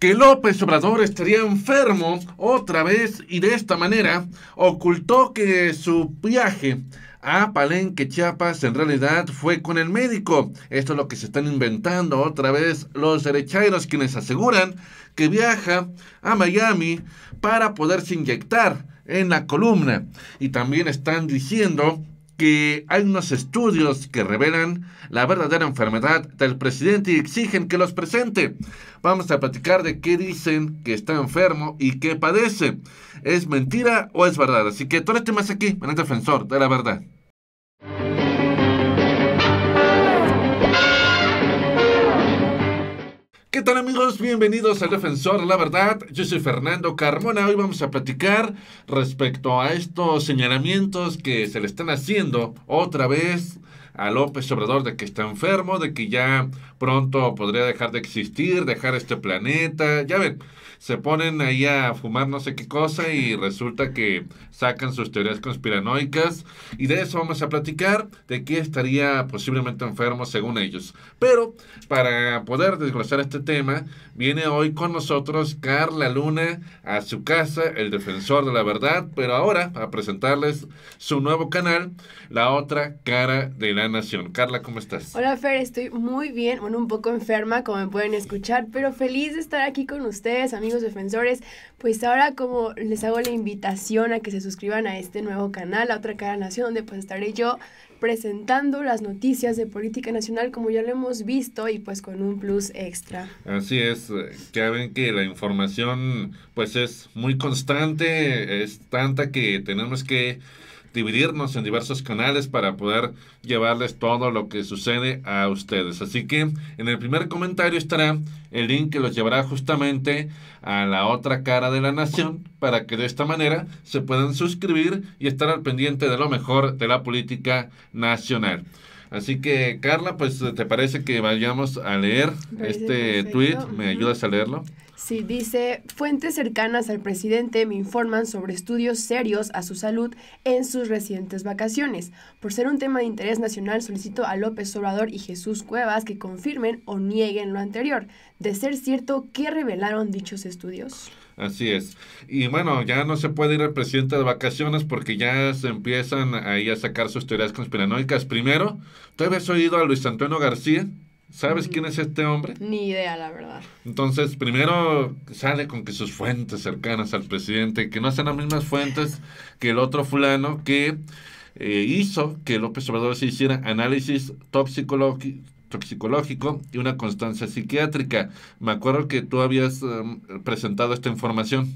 que López Obrador estaría enfermo otra vez y de esta manera ocultó que su viaje a Palenque, Chiapas, en realidad fue con el médico. Esto es lo que se están inventando otra vez los derechairos, quienes aseguran que viaja a Miami para poderse inyectar en la columna. Y también están diciendo que hay unos estudios que revelan la verdadera enfermedad del presidente y exigen que los presente. Vamos a platicar de qué dicen que está enfermo y qué padece. ¿Es mentira o es verdad? Así que todo el aquí, en el defensor de la verdad. ¿qué tal amigos? Bienvenidos al Defensor, la verdad. Yo soy Fernando Carmona. Hoy vamos a platicar respecto a estos señalamientos que se le están haciendo otra vez a López Obrador de que está enfermo, de que ya pronto podría dejar de existir, dejar este planeta. Ya ven, se ponen ahí a fumar no sé qué cosa y resulta que sacan sus teorías conspiranoicas. Y de eso vamos a platicar, de qué estaría posiblemente enfermo según ellos. Pero para poder desglosar este tema, viene hoy con nosotros Carla Luna a su casa, el defensor de la verdad, pero ahora a presentarles su nuevo canal, La Otra Cara de la Nación. Carla, ¿cómo estás? Hola Fer, estoy muy bien un poco enferma, como me pueden escuchar, pero feliz de estar aquí con ustedes, amigos defensores. Pues ahora como les hago la invitación a que se suscriban a este nuevo canal, a Otra Cara Nación, donde pues estaré yo presentando las noticias de política nacional como ya lo hemos visto y pues con un plus extra. Así es, que eh, ven que la información pues es muy constante, es tanta que tenemos que dividirnos en diversos canales para poder llevarles todo lo que sucede a ustedes. Así que en el primer comentario estará el link que los llevará justamente a la otra cara de la nación para que de esta manera se puedan suscribir y estar al pendiente de lo mejor de la política nacional. Así que, Carla, pues, ¿te parece que vayamos a leer pues, este tweet? ¿Me ayudas a leerlo? Sí, dice, fuentes cercanas al presidente me informan sobre estudios serios a su salud en sus recientes vacaciones. Por ser un tema de interés nacional, solicito a López Obrador y Jesús Cuevas que confirmen o nieguen lo anterior. De ser cierto, ¿qué revelaron dichos estudios? Así es. Y bueno, ya no se puede ir al presidente de vacaciones porque ya se empiezan ahí a sacar sus teorías conspiranoicas. Primero, ¿tú habías oído a Luis Antonio García? ¿Sabes quién es este hombre? Ni idea, la verdad. Entonces, primero sale con que sus fuentes cercanas al presidente, que no sean las mismas fuentes que el otro fulano que eh, hizo que López Obrador se hiciera análisis toxicológico y una constancia psiquiátrica. Me acuerdo que tú habías em, presentado esta información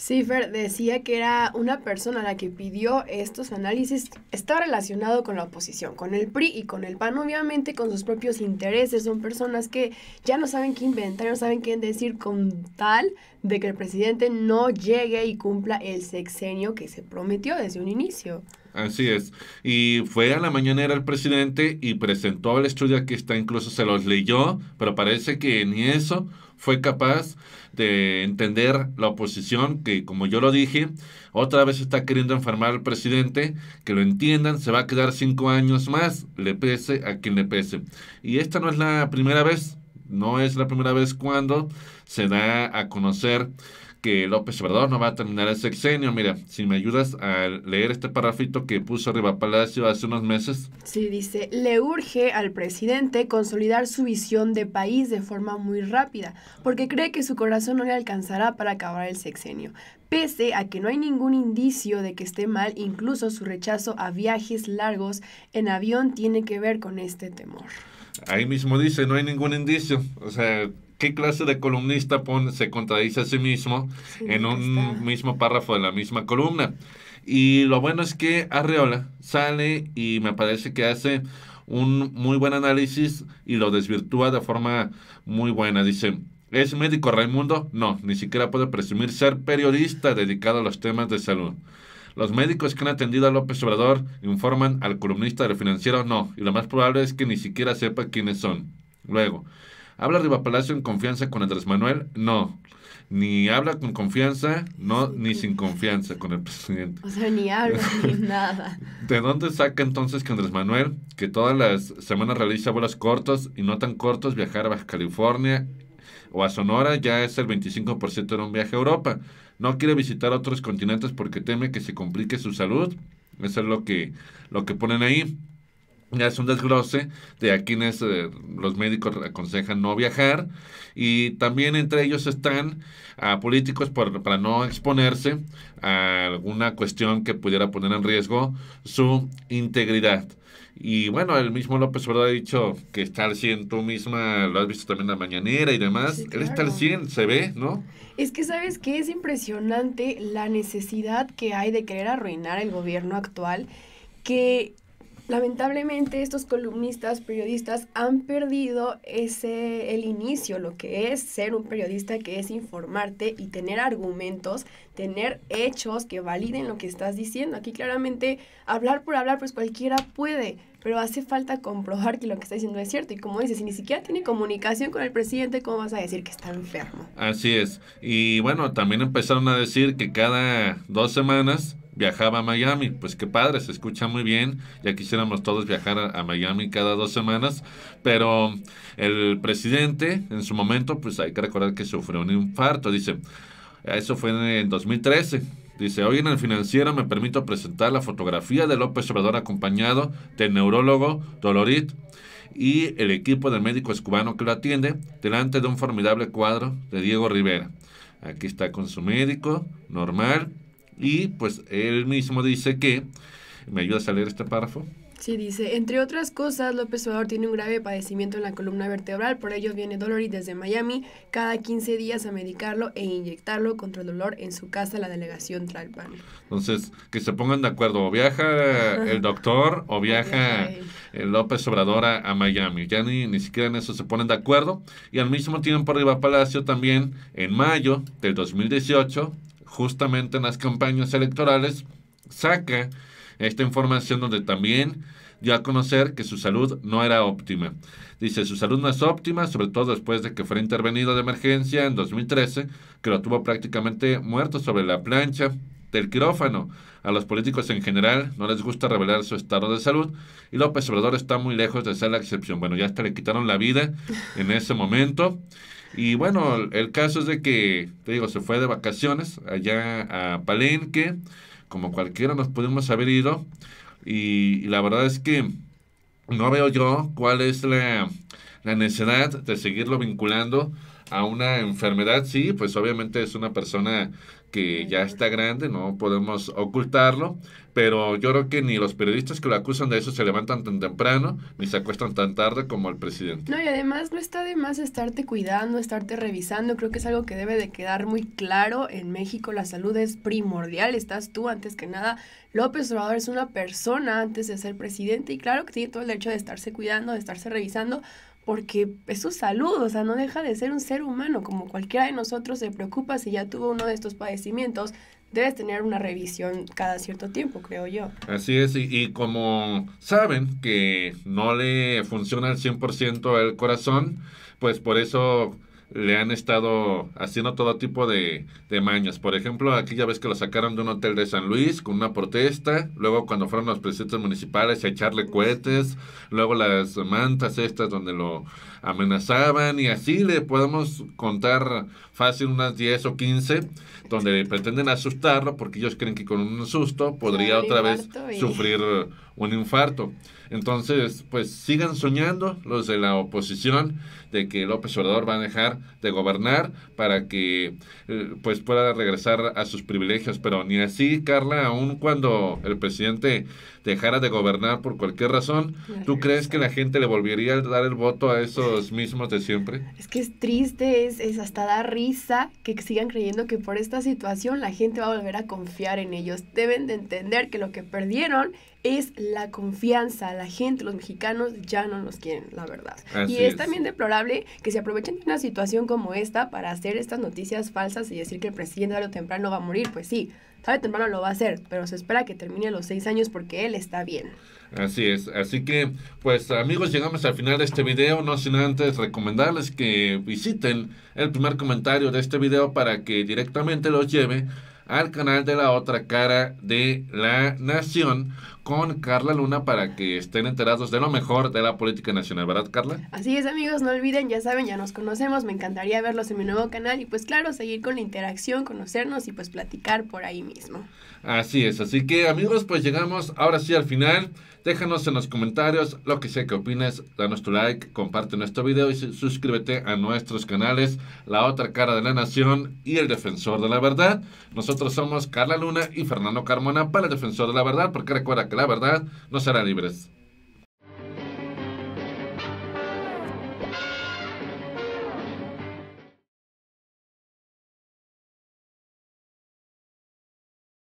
cifer decía que era una persona la que pidió estos análisis, está relacionado con la oposición, con el PRI y con el PAN, obviamente con sus propios intereses, son personas que ya no saben qué inventar, no saben qué decir con tal de que el presidente no llegue y cumpla el sexenio que se prometió desde un inicio. Así es. Y fue a la mañanera el presidente y presentó el estudio, que está, incluso se los leyó, pero parece que ni eso fue capaz de entender la oposición que, como yo lo dije, otra vez está queriendo enfermar al presidente, que lo entiendan, se va a quedar cinco años más, le pese a quien le pese. Y esta no es la primera vez, no es la primera vez cuando se da a conocer que López Obrador no va a terminar el sexenio. Mira, si me ayudas a leer este parrafito que puso Riva Palacio hace unos meses. Sí, dice, le urge al presidente consolidar su visión de país de forma muy rápida, porque cree que su corazón no le alcanzará para acabar el sexenio. Pese a que no hay ningún indicio de que esté mal, incluso su rechazo a viajes largos en avión tiene que ver con este temor. Ahí mismo dice, no hay ningún indicio. O sea, ¿Qué clase de columnista pone, se contradice a sí mismo en un mismo párrafo de la misma columna? Y lo bueno es que Arreola sale y me parece que hace un muy buen análisis y lo desvirtúa de forma muy buena. Dice, ¿es médico Raimundo? No, ni siquiera puede presumir ser periodista dedicado a los temas de salud. Los médicos que han atendido a López Obrador informan al columnista del financiero no, y lo más probable es que ni siquiera sepa quiénes son. Luego, ¿Habla Riva Palacio en confianza con Andrés Manuel? No. Ni habla con confianza, no, ni sin confianza con el presidente. O sea, ni habla ni nada. ¿De dónde saca entonces que Andrés Manuel, que todas las semanas realiza vuelos cortos y no tan cortos, viajar a Baja California o a Sonora ya es el 25% de un viaje a Europa? No quiere visitar otros continentes porque teme que se complique su salud. Eso es lo que, lo que ponen ahí es un desglose de a quienes eh, los médicos aconsejan no viajar y también entre ellos están a políticos por, para no exponerse a alguna cuestión que pudiera poner en riesgo su integridad. Y bueno, el mismo López Obrador ha dicho que está al 100, tú misma lo has visto también en la mañanera y demás. el Él está al 100, se ve, ¿no? Es que sabes que es impresionante la necesidad que hay de querer arruinar el gobierno actual, que lamentablemente estos columnistas, periodistas han perdido ese el inicio, lo que es ser un periodista que es informarte y tener argumentos, tener hechos que validen lo que estás diciendo. Aquí claramente hablar por hablar pues cualquiera puede, pero hace falta comprobar que lo que está diciendo es cierto y como dices, si ni siquiera tiene comunicación con el presidente, ¿cómo vas a decir que está enfermo? Así es. Y bueno, también empezaron a decir que cada dos semanas viajaba a Miami. Pues qué padre, se escucha muy bien. Ya quisiéramos todos viajar a, Miami cada dos semanas. Pero el presidente, en su momento, pues hay que recordar que sufrió un infarto. Dice, eso fue en 2013. Dice, hoy en el financiero me permito presentar la fotografía de López Obrador acompañado del neurólogo Dolorit y el equipo del médico cubano que lo atiende delante de un formidable cuadro de Diego Rivera. Aquí está con su médico, normal, y pues él mismo dice que, ¿me ayuda a leer este párrafo? Sí, dice, entre otras cosas, López Obrador tiene un grave padecimiento en la columna vertebral, por ello viene y desde Miami cada 15 días a medicarlo e inyectarlo contra el dolor en su casa, la delegación Tlalpan. Entonces, que se pongan de acuerdo, o viaja el doctor o viaja el López Obrador a, Miami, ya ni, siquiera en eso se ponen de acuerdo. Y al mismo tiempo, arriba Palacio también, en mayo del 2018, justamente en las campañas electorales, saca esta información donde también dio a conocer que su salud no era óptima. Dice, su salud no es óptima, sobre todo después de que fue intervenido de emergencia en 2013, que lo tuvo prácticamente muerto sobre la plancha del quirófano. A los políticos en general no les gusta revelar su estado de salud y López Obrador está muy lejos de ser la excepción. Bueno, ya hasta le quitaron la vida en ese momento. Y bueno, el caso es de que, te digo, se fue de vacaciones allá a Palenque, como cualquiera nos pudimos haber ido. Y, la verdad es que no veo yo cuál es la, la, necesidad de seguirlo vinculando a una enfermedad. Sí, pues obviamente es una persona que ya está grande, no podemos ocultarlo, pero yo creo que ni los periodistas que lo acusan de eso se levantan tan temprano, ni se acuestan tan tarde como el presidente. No, y además no está de más estarte cuidando, estarte revisando, creo que es algo que debe de quedar muy claro, en México la salud es primordial, estás tú antes que nada, López Obrador es una persona antes de ser presidente y claro que tiene todo el derecho de estarse cuidando, de estarse revisando, porque es su salud, o sea, no deja de ser un ser humano, como cualquiera de nosotros se preocupa si ya tuvo uno de estos padecimientos, debes tener una revisión cada cierto tiempo, creo yo. Así es, y, como saben que no le funciona al 100% el corazón, pues por eso le han estado haciendo todo tipo de, de, mañas. Por ejemplo, aquí ya ves que lo sacaron de un hotel de San Luis con una protesta, luego cuando fueron los presidentes municipales a echarle cohetes, luego las mantas estas donde lo amenazaban y así le podemos contar fácil unas 10 o 15 donde pretenden asustarlo porque ellos creen que con un susto podría otra vez sufrir un infarto. Entonces, pues sigan soñando los de la oposición de que López Obrador va a dejar de gobernar para que eh, pues pueda regresar a sus privilegios, pero ni así, Carla, aun cuando el presidente dejara de gobernar por cualquier razón, ¿tú crees que la gente le volvería a dar el voto a esos mismos de siempre? Es que es triste, es, es hasta da risa que sigan creyendo que por esta situación la gente va a volver a confiar en ellos. Deben de entender que lo que perdieron es la confianza, la gente, los mexicanos ya no nos quieren, la verdad. y es, también deplorable que se aprovechen de una situación como esta para hacer estas noticias falsas y decir que el presidente de lo temprano va a morir. Pues sí, sabe temprano lo va a hacer, pero se espera que termine los seis años porque él está bien. Así es, así que pues amigos llegamos al final de este video, no sin antes recomendarles que visiten el primer comentario de este video para que directamente los lleve al canal de la otra cara de la nación con Carla Luna para que estén enterados de lo mejor de la política nacional, ¿verdad Carla? Así es amigos, no olviden, ya saben, ya nos conocemos, me encantaría verlos en mi nuevo canal y pues claro, seguir con la interacción, conocernos y pues platicar por ahí mismo. Así es, así que amigos, pues llegamos ahora sí al final. Déjanos en los comentarios lo que sea que opines, danos tu like, comparte nuestro video y suscríbete a nuestros canales La Otra Cara de la Nación y El Defensor de la Verdad. Nosotros somos Carla Luna y Fernando Carmona para El Defensor de la Verdad, porque recuerda que la verdad no serán libres.